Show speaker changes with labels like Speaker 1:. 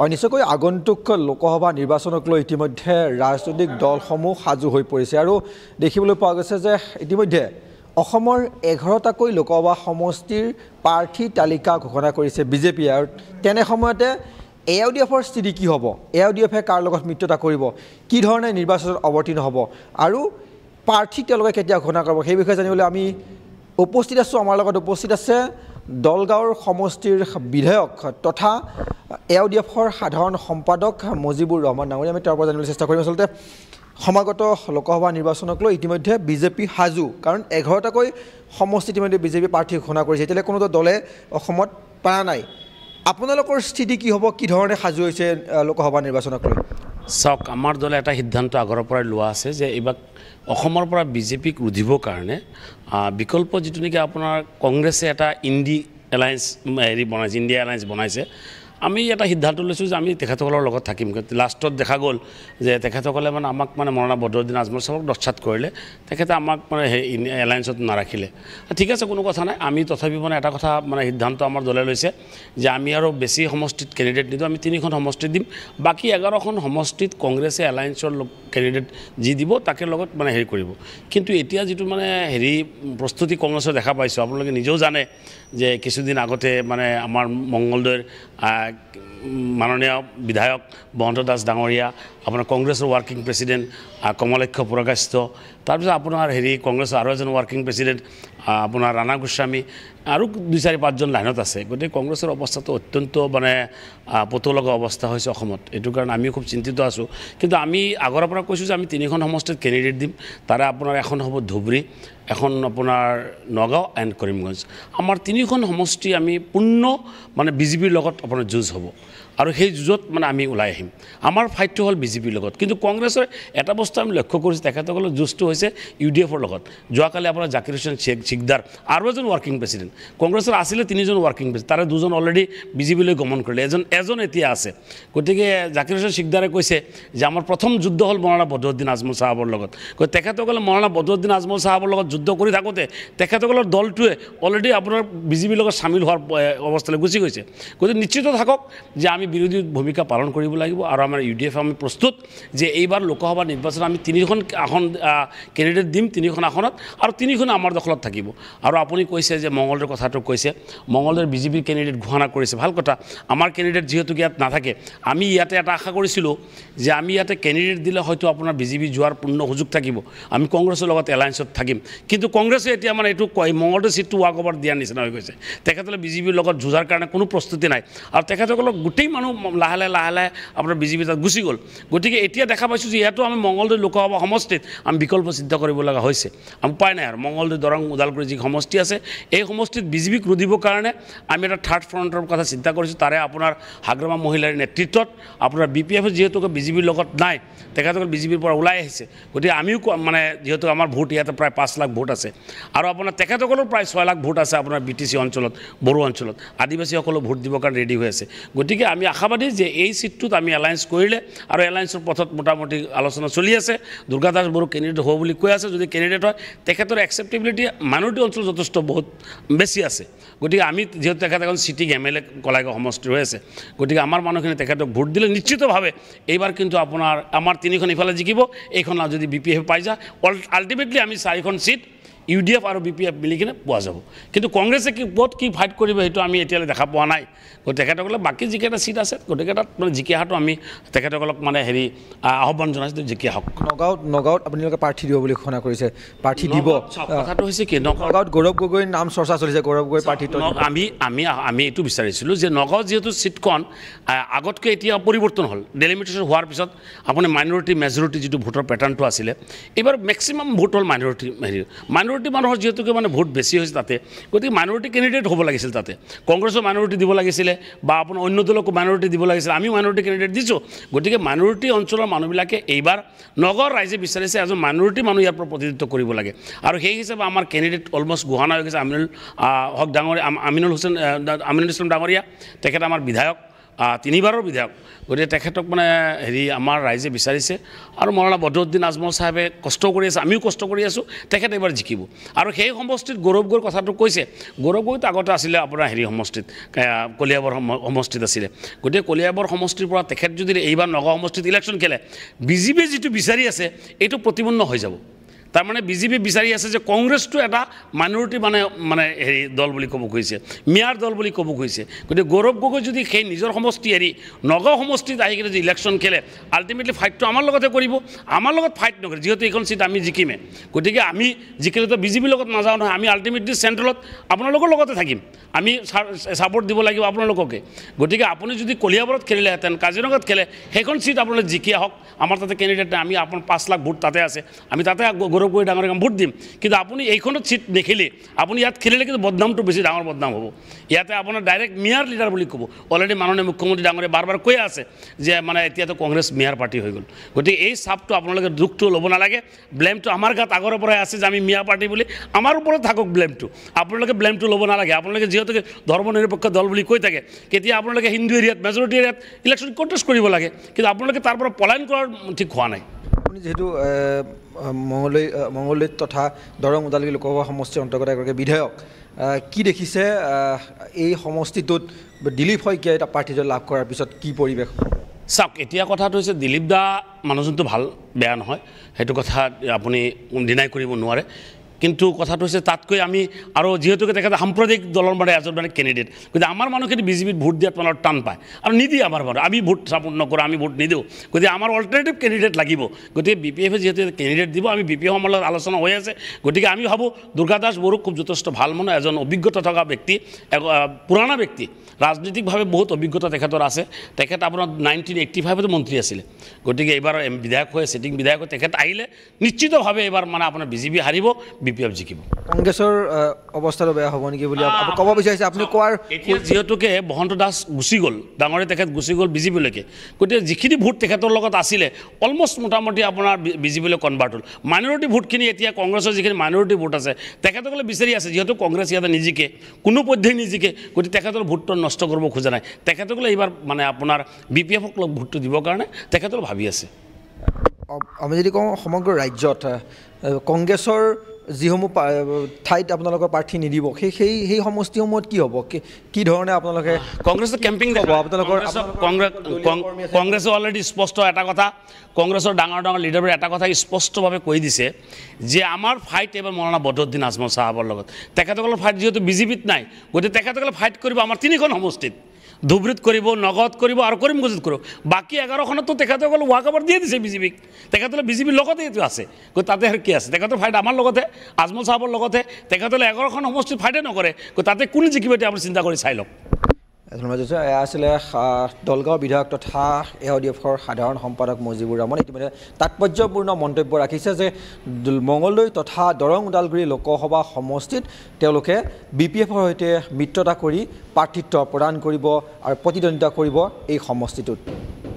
Speaker 1: আৰু নিশ্চয়কৈ আগন্তুক লোকসভা নিৰ্বাচনক লৈ ইতিমধ্যে ৰাজনৈতিক দলসমূহ সাজু হৈ পৰিছে আৰু দেখিবলৈ পোৱা গৈছে যে ইতিমধ্যে অসমৰ এঘাৰটাকৈ লোকসভা সমষ্টিৰ প্ৰাৰ্থী তালিকা ঘোষণা কৰিছে বিজেপিয়ে আৰু তেনে সময়তে এ আই ডি এফৰ স্থিতি কি হ'ব এ আই ডি এফে কাৰ লগত মিত্ৰতা কৰিব কি ধৰণে নিৰ্বাচনত অৱতীৰ্ণ হ'ব আৰু প্ৰাৰ্থীক তেওঁলোকে কেতিয়া ঘোষণা কৰিব সেই বিষয়ে জানিবলৈ আমি উপস্থিত আছোঁ আমাৰ লগত উপস্থিত আছে দলগাঁৱৰ সমষ্টিৰ বিধায়ক তথা এ অ' ডি এফৰ সাধাৰণ সম্পাদক মজিবুৰ ৰহমান ডাঙৰীয়া আমি তেওঁৰ পৰা জানিবলৈ চেষ্টা কৰিম আচলতে সমাগত লোকসভা নিৰ্বাচনক লৈ ইতিমধ্যে বিজেপি সাজু কাৰণ এঘাৰটাকৈ সমষ্টি ইতিমধ্যে বিজেপি প্ৰাৰ্থী ঘোষণা কৰিছে এতিয়ালৈ কোনো দলে অসমত পৰা নাই আপোনালোকৰ স্থিতি কি হ'ব কি ধৰণে সাজু হৈছে লোকসভা নিৰ্বাচনক লৈ
Speaker 2: চাওক আমাৰ দলে এটা সিদ্ধান্ত আগৰ পৰাই লোৱা আছে যে এইবাৰ অসমৰ পৰা বিজেপিক ৰুধিবৰ কাৰণে বিকল্প যিটো নেকি আপোনাৰ কংগ্ৰেছে এটা ইণ্ডি এলায়েন্স হেৰি বনাইছে ইণ্ডিয়া এলায়েন্স বনাইছে আমি এটা সিদ্ধান্ত লৈছোঁ যে আমি তেখেতসকলৰ লগত থাকিম লাষ্টত দেখা গ'ল যে তেখেতসকলে মানে আমাক মানে মৰণা বদৰুদ্দিন আজমল চাহক দচ্ছাত কৰিলে তেখেতে আমাক মানে সেই এলায়েঞ্চত নাৰাখিলে ঠিক আছে কোনো কথা নাই আমি তথাপিও মানে এটা কথা মানে সিদ্ধান্ত আমাৰ দলে লৈছে যে আমি আৰু বেছি সমষ্টিত কেণ্ডিডেট নিদিওঁ আমি তিনিখন সমষ্টিত দিম বাকী এঘাৰখন সমষ্টিত কংগ্ৰেছে এলায়েঞ্চৰ কেণ্ডিডেট যি দিব তাকে লগত মানে হেৰি কৰিব কিন্তু এতিয়া যিটো মানে হেৰি প্ৰস্তুতি কংগ্ৰেছৰ দেখা পাইছোঁ আপোনালোকে নিজেও জানে যে কিছুদিন আগতে মানে আমাৰ মংগলদৈৰ মাননীয় বিধায়ক মহন্ত দাস ডাঙৰীয়া আপোনাৰ কংগ্ৰেছৰ ৱৰ্কিং প্ৰেচিডেণ্ট কমলক্ষ পুৰকাষ্ট তাৰপিছত আপোনাৰ হেৰি কংগ্ৰেছৰ আৰু এজন ৱৰ্কিং প্ৰেচিডেণ্ট আপোনাৰ ৰাণা গোস্বামী আৰু দুই চাৰি পাঁচজন লাইনত আছে গতিকে কংগ্ৰেছৰ অৱস্থাটো অত্যন্ত মানে পুতলগা অৱস্থা হৈছে অসমত এইটো কাৰণে আমিও খুব চিন্তিত আছোঁ কিন্তু আমি আগৰে পৰা কৈছোঁ যে আমি তিনিখন সমষ্টিত কেণ্ডিডেট দিম তাৰে আপোনাৰ এখন হ'ব ধুবুৰী এখন আপোনাৰ নগাঁও এণ্ড কৰিমগঞ্জ আমাৰ তিনিখন সমষ্টি আমি পূৰ্ণ মানে বিজেপিৰ লগত আপোনাৰ যুঁজ হ'ব আৰু সেই যুঁজত মানে আমি ওলাই আহিম আমাৰ ফাইটটো হ'ল বিজেপিৰ লগত কিন্তু কংগ্ৰেছৰ এটা বস্তু আমি লক্ষ্য কৰিছোঁ তেখেতসকলৰ যুঁজটো হৈছে ইউ ডি এফৰ লগত যোৱাকালি আপোনাৰ জাকিৰ হুছেন শ্বেখ চিকদাৰ আৰু এজন ৱৰ্কিং প্ৰেচিডেণ্ট কংগ্ৰেছৰ আছিলে তিনিজন ৱৰ্কিং প্ৰেচিডেণ্ট তাৰে দুজন অলৰেডি বিজেপিলৈ গমন কৰিলে এজন এজন এতিয়া আছে গতিকে জাকিৰ হুছেন চিকদাৰে কৈছে যে আমাৰ প্ৰথম যুদ্ধ হ'ল মৰণা বদৰুদ্দিন আজমল চাহাবৰ লগত গতিকে তেখেতসকলে মৰণা বদৰুদ্দিন আজমল চাহাবৰ লগত যুদ্ধ কৰি থাকোঁতে তেখেতসকলৰ দলটোৱে অলৰেডি আপোনাৰ বিজেপিৰ লগত চামিল হোৱাৰ অৱস্থালৈ গুচি গৈছে গতিকে নিশ্চিত থাকক যে আমি আমি বিৰোধী ভূমিকা পালন কৰিব লাগিব আৰু আমাৰ ইউ ডি এফ আমি প্ৰস্তুত যে এইবাৰ লোকসভা নিৰ্বাচনত আমি তিনিখন আসন কেণ্ডিডেট দিম তিনিখন আসনত আৰু তিনিখন আমাৰ দখলত থাকিব আৰু আপুনি কৈছে যে মংগলদৰ কথাটো কৈছে মংগলদৰ বিজেপিৰ কেণ্ডিডেট ঘোষণা কৰিছে ভাল কথা আমাৰ কেণ্ডিডেট যিহেতুকে ইয়াত নাথাকে আমি ইয়াতে এটা আশা কৰিছিলোঁ যে আমি ইয়াতে কেণ্ডিডেট দিলে হয়তো আপোনাৰ বিজেপি যোৱাৰ পূৰ্ণ সুযোগ থাকিব আমি কংগ্ৰেছৰ লগত এলায়েঞ্চত থাকিম কিন্তু কংগ্ৰেছে এতিয়া আমাৰ এইটো কয় মংগলদৈ চিটটো ৱাক অভাৰ দিয়াৰ নিচিনা হৈ গৈছে তেখেতসকলে বিজেপিৰ লগত যুঁজাৰ কাৰণে কোনো প্ৰস্তুতি নাই আৰু তেখেতসকলক গোটেই মানুহ লাহে লাহে লাহে লাহে আপোনাৰ বিজেপি তাত গুচি গ'ল গতিকে এতিয়া দেখা পাইছোঁ যে ইয়াতো আমি মংগলদৈ লোকসভা সমষ্টিত আমি বিকল্প চিন্তা কৰিব লগা হৈছে আমি উপায় নাই আৰু মংগলদৈ দৰং ওদালগুৰি যি সমষ্টি আছে এই সমষ্টিত বিজেপিক ৰুদিবৰ কাৰণে আমি এটা থাৰ্ড ফ্ৰণ্টৰ কথা চিন্তা কৰিছোঁ তাৰে আপোনাৰ হাগ্ৰামা মহিলাৰ নেতৃত্বত আপোনাৰ বি পি এফ যিহেতুকে বিজেপিৰ লগত নাই তেখেতসকল বিজেপিৰ পৰা ওলাই আহিছে গতিকে আমিও মানে যিহেতু আমাৰ ভোট ইয়াতে প্ৰায় পাঁচ লাখ ভোট আছে আৰু আপোনাৰ তেখেতসকলেও প্ৰায় ছয় লাখ ভোট আছে আপোনাৰ বি টি চি অঞ্চলত বড়ো অঞ্চলত আদিবাসীসকলো ভোট দিবৰ কাৰণে ৰেডি হৈ আছে গতিকে আমি আশাবাদী যে এই ছিটটোত আমি এলায়েন্স কৰিলে আৰু এলায়েন্সৰ পথত মোটামুটি আলোচনা চলি আছে দুৰ্গা দাস বড়ো কেণ্ডিডেট হ'ব বুলি কৈ আছে যদি কেণ্ডিডেট হয় তেখেতৰ একচেপ্টেবিলিটি মানুহটি অঞ্চলত যথেষ্ট বহুত বেছি আছে গতিকে আমি যিহেতু তেখেত এখন sitting M L A Kalagaon সমষ্টি হৈ আছে গতিকে আমাৰ মানুহখিনি তেখেতক ভোট দিলে নিশ্চিতভাৱে এইবাৰ কিন্তু আপোনাৰ আমাৰ তিনিখন ইফালে জিকিব এইখন যদি বি পি এফ পাই যায় আল্টিমেটলি আমি চাৰিখন চিট ইউ ডি এফ আৰু বি পি এফ মিলি কিনে পোৱা যাব কিন্তু কংগ্ৰেছে কি ক'ত কি ফাইট কৰিব সেইটো আমি এতিয়ালৈ দেখা পোৱা নাই গতিকে তেখেতসকলে বাকী যিকেইটা চিট আছে গতিকে তাত মানে জিকি আমি তেখেতসকলক মানে হেৰি আহ্বান জনাইছোঁ জিকি হওক
Speaker 1: নগাঁৱত নগাঁৱত আপোনালোকে প্ৰাৰ্থী দিব বুলি ঘোষণা কৰিছে প্ৰাৰ্থী দিব কথাটো হৈছে কি নগাঁৱত গৌৰৱ গগৈৰ নাম
Speaker 2: চৰ্চা চলিছে গৌৰৱ গগৈ প্ৰাৰ্থী আমি আমি আমি এইটো বিচাৰিছিলোঁ যে নগাঁৱত যিহেতু চিটখন আগতকৈ এতিয়া পৰিৱৰ্তন হ'ল ডেলিমিটেশ্যন হোৱাৰ পিছত আপুনি মাইনৰিটি মেজৰিটি যিটো ভোটৰ পেটাৰ্ণটো আছিলে এইবাৰ মেক্সিমাম ভোট হ'ল মাইনৰিটি হেৰি মাইনৰিটি মাইনৰিটি মানুহৰ যিহেতুকে মানে ভোট বেছি হৈছে তাতে গতিকে মাইনৰিটি কেণ্ডিডেট হ'ব লাগিছিল তাতে কংগ্ৰেছৰ মাইনৰিটি দিব লাগিছিলে বা আপোনাৰ অন্য দলকো মাইনৰিটি দিব লাগিছিলে আমিও মাইনৰিটি কেণ্ডিডেট দিছোঁ গতিকে মাইনৰিটি অঞ্চলৰ মানুহবিলাকে এইবাৰ নগৰ ৰাইজে বিচাৰিছে এজন মাইনৰিটি মানুহ ইয়াৰ পৰা প্ৰতিনিধিত্ব কৰিব লাগে আৰু সেই হিচাপে আমাৰ কেণ্ডিডেট অলমষ্ট গুহানা হৈ গৈছে আমিনুল হক ডাঙৰীয়া আমিনুল হুছেইন আমিনুল ইছলাম ডাঙৰীয়া তেখেত আমাৰ বিধায়ক তিনিবাৰৰ বিধায়ক গতিকে তেখেতক মানে হেৰি আমাৰ ৰাইজে বিচাৰিছে আৰু মৌলানা বদৰুদ্দিন আজমল চাহেবে কষ্ট কৰি আছে আমিও কষ্ট কৰি আছোঁ তেখেত এইবাৰ জিকিব আৰু সেই সমষ্টিত গৌৰৱ গৈৰ কথাটো কৈছে গৌৰৱ গৈ আগতে আছিলে আপোনাৰ হেৰি সমষ্টিত কলিয়াবৰ সমষ্টিত আছিলে গতিকে কলিয়াবৰ সমষ্টিৰ পৰা তেখেত যদি এইবাৰ নগাঁও সমষ্টিত ইলেকশ্যন খেলে বিজেপিয়ে যিটো বিচাৰি আছে এইটো প্ৰতিপন্ন হৈ যাব তাৰমানে বিজেপি বিচাৰি আছে যে কংগ্ৰেছটো এটা মাইনৰিটি মানে মানে হেৰি দল বুলি ক'ব খুজিছে মেয়াৰ দল বুলি ক'ব খুজিছে গতিকে গৌৰৱ গগৈ যদি সেই নিজৰ সমষ্টি এৰি নগাঁও সমষ্টিত আহি কিনে যদি ইলেকশ্যন খেলে আল্টিমেটলি ফাইটটো আমাৰ লগতে কৰিব আমাৰ লগত ফাইট নকৰে যিহেতু এইখন চিট আমি জিকিমে গতিকে আমি জিকিলেতো বিজেপিৰ লগত নাযাওঁ নহয় আমি আল্টিমেটলি চেণ্ট্ৰেলত আপোনালোকৰ লগতে থাকিম আমি ছাপৰ্ট দিব লাগিব আপোনালোককে গতিকে আপুনি যদি কলিয়াবৰত খেলিলেহেঁতেন কাজিৰঙাত খেলে সেইখন চিট আপোনালোকে জিকি আহক আমাৰ তাতে কেণ্ডিডেট নাই আমি আপোনাৰ পাঁচ লাখ ভোট তাতে আছে আমি তাতে গৌৰৱ কৰি ডাঙৰ কাম ভোট দিম কিন্তু আপুনি এইখনত চিট নেখেলি আপুনি ইয়াত খেলিলে কিন্তু বদনামটো বেছি ডাঙৰ বদনাম হ'ব ইয়াতে আপোনাৰ ডাইৰেক্ট মেয়াৰ লিডাৰ বুলি ক'ব অলৰেডি মাননীয় মুখ্যমন্ত্ৰী ডাঙৰে বাৰ বাৰ কৈ আছে যে মানে এতিয়াতো কংগ্ৰেছ মেয়াৰ পাৰ্টি হৈ গ'ল গতিকে এই চাপটো আপোনালোকে দুখটো ল'ব নালাগে ব্লেমটো আমাৰ গাত আগৰে পৰাই আছে যে আমি মিয়া পাৰ্টি বুলি আমাৰ ওপৰত থাকক ব্লেমটো আপোনালোকে ব্লেমটো ল'ব নালাগে আপোনালোকে যিহেতুকে ধৰ্ম নিৰপেক্ষ দল বুলি কৈ থাকে কেতিয়া আপোনালোকে হিন্দু এৰিয়াত মেজৰিটি এৰিয়াত ইলেকশ্যন কণ্টেষ্ট কৰিব লাগে কিন্তু আপোনালোকে তাৰ পৰা পলায়ন কৰাৰ ঠিক হোৱা নাই
Speaker 1: আপুনি যিহেতু মঙলদৈ মঙ্গলদৈত তথা দৰং ওদালগুৰি লোকসভা সমষ্টিৰ অন্তৰ্গত এগৰাকী বিধায়ক কি দেখিছে এই সমষ্টিটোত দিলীপ শইকীয়া এটা প্ৰাৰ্থীজন লাভ কৰাৰ পিছত কি পৰিৱেশ
Speaker 2: চাওক এতিয়া কথাটো হৈছে দিলীপ দা মানুহজনটো ভাল বেয়া নহয় সেইটো কথা আপুনি ডিনাই কৰিব নোৱাৰে কিন্তু কথাটো হৈছে তাতকৈ আমি আৰু যিহেতুকে তেখেত সাম্প্ৰদায়িক দলৰ মানে এজন মানে কেণ্ডিডেট গতিকে আমাৰ মানুহখিনি বিজেপিত ভোট দিয়াত মানে টান পায় আৰু নিদিয়ে আমাৰ মানুহ আমি ভোট সাপোৰ্ণ নকৰোঁ আমি ভোট নিদিওঁ গতিকে আমাৰ অল্টাৰনেটিভ কেণ্ডিডেট লাগিব গতিকে বি পি এফে যিহেতু কেণ্ডিডেট দিব আমি বি পি এফৰ লগত আলোচনা হৈ আছে গতিকে আমি ভাবোঁ দুৰ্গা দাস বড়ো খুব যথেষ্ট ভাল মানুহ এজন অভিজ্ঞতা থকা ব্যক্তি পুৰণা ব্যক্তি ৰাজনৈতিকভাৱে বহুত অভিজ্ঞতা তেখেতৰ আছে তেখেত আপোনাৰ নাইনটিন এইটি ফাইভতে মন্ত্ৰী আছিলে গতিকে এইবাৰ বিধায়ক হয় চিটিং বিধায়ক হয় তেখেত আহিলে নিশ্চিতভাৱে এইবাৰ মানে আপোনাৰ বিজেপি হাৰিব বি পি এফ জিকিব
Speaker 1: কংগ্ৰেছৰ অৱস্থাটো বেয়া হ'ব নেকি বুলি
Speaker 2: ক'ব বিচাৰিছে আপুনি কোৱাৰ এতিয়া যিহেতুকে মহন্ত দাস গুচি গ'ল ডাঙৰে তেখেত গুচি গ'ল বিজেপিলৈকে গতিকে যিখিনি ভোট তেখেতৰ লগত আছিলে অলমষ্ট মোটামুটি আপোনাৰ বিজেপিলৈ কনভাৰ্ট হ'ল মাইনৰিটি ভোটখিনি এতিয়া কংগ্ৰেছৰ যিখিনি মাইনৰিটি ভোট আছে তেখেতসকলে বিচাৰি আছে যিহেতু কংগ্ৰেছ ইয়াতে নিজিকে কোনো পধ্যেই নিজিকে গতিকে তেখেতৰ ভোটটো নষ্ট কৰিব খোজা নাই তেখেতসকলে এইবাৰ মানে আপোনাৰ বি পি এফক লগ ভোটটো দিবৰ কাৰণে তেখেতসকলে ভাবি আছে
Speaker 1: আমি যদি কওঁ সমগ্ৰ ৰাজ্যত কংগ্ৰেছৰ যিসমূহ ঠাইত আপোনালোকৰ প্ৰাৰ্থী নিদিব সেই সেই সেই সমষ্টিসমূহত কি হ'ব কি ধৰণে আপোনালোকে কংগ্ৰেছে কেম্পিং হ'ব আপোনালোকৰ
Speaker 2: কংগ্ৰেছে অলৰেডি স্পষ্ট এটা কথা কংগ্ৰেছৰ ডাঙৰ ডাঙৰ লিডাৰবোৰে এটা কথা স্পষ্টভাৱে কৈ দিছে যে আমাৰ ফাইট এইবাৰ মৰণা বদৰুদ্দিন আজমল চাহাবৰ লগত তেখেতসকলৰ ফাইট যিহেতু বিজেপিত নাই গতিকে তেখেতসকলে ফাইট কৰিব আমাৰ তিনিখন সমষ্টিত ধুবৃত কৰিব নগদ কৰিব আৰু কৰিমগঞ্জিত কৰিব বাকী এঘাৰখনতো তেখেতসকল ৱাকাবৰ দিয়ে দিছে বিজেপিক তেখেতসকলে বিজেপিৰ লগতে এইটো আছে তাতে আৰু কি আছে তেখেতৰ ফাইট আমাৰ লগতে আজমল চাহাবৰ লগতে তেখেতসকলে এঘাৰখন সমষ্টি ফাইটে নকৰে তাতে কোন জিকিব এটা আমি চিন্তা কৰি চাই লওক
Speaker 1: এয়া আছিলে দলগাঁও বিধায়ক তথা এ অ' ডি এফৰ সাধাৰণ সম্পাদক মজিবুৰ ৰহমানে ইতিমধ্যে তাৎপৰ্যপূৰ্ণ মন্তব্য ৰাখিছে যে মঙলদৈ তথা দৰং ওদালগুৰি লোকসভা সমষ্টিত তেওঁলোকে বি পি এফৰ সৈতে মিত্ৰতা কৰি প্ৰাৰ্থিত্ব প্ৰদান কৰিব আৰু প্ৰতিদ্বন্দ্বিতা কৰিব এই সমষ্টিটোত